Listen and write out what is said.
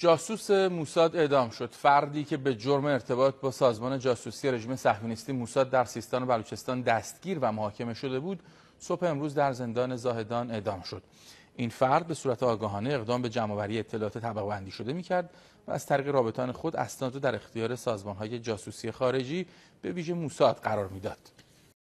جاسوس موساد اعدام شد فردی که به جرم ارتباط با سازمان جاسوسی رژیم صهیونیستی موساد در سیستان و بلوچستان دستگیر و محاکمه شده بود صبح امروز در زندان زاهدان اعدام شد این فرد به صورت آگاهانه اقدام به جمعآوری اطلاعات طبقه شده میکرد و از طریق رابطان خود اسناد در اختیار سازمانهای جاسوسی خارجی به ویژه موساد قرار میداد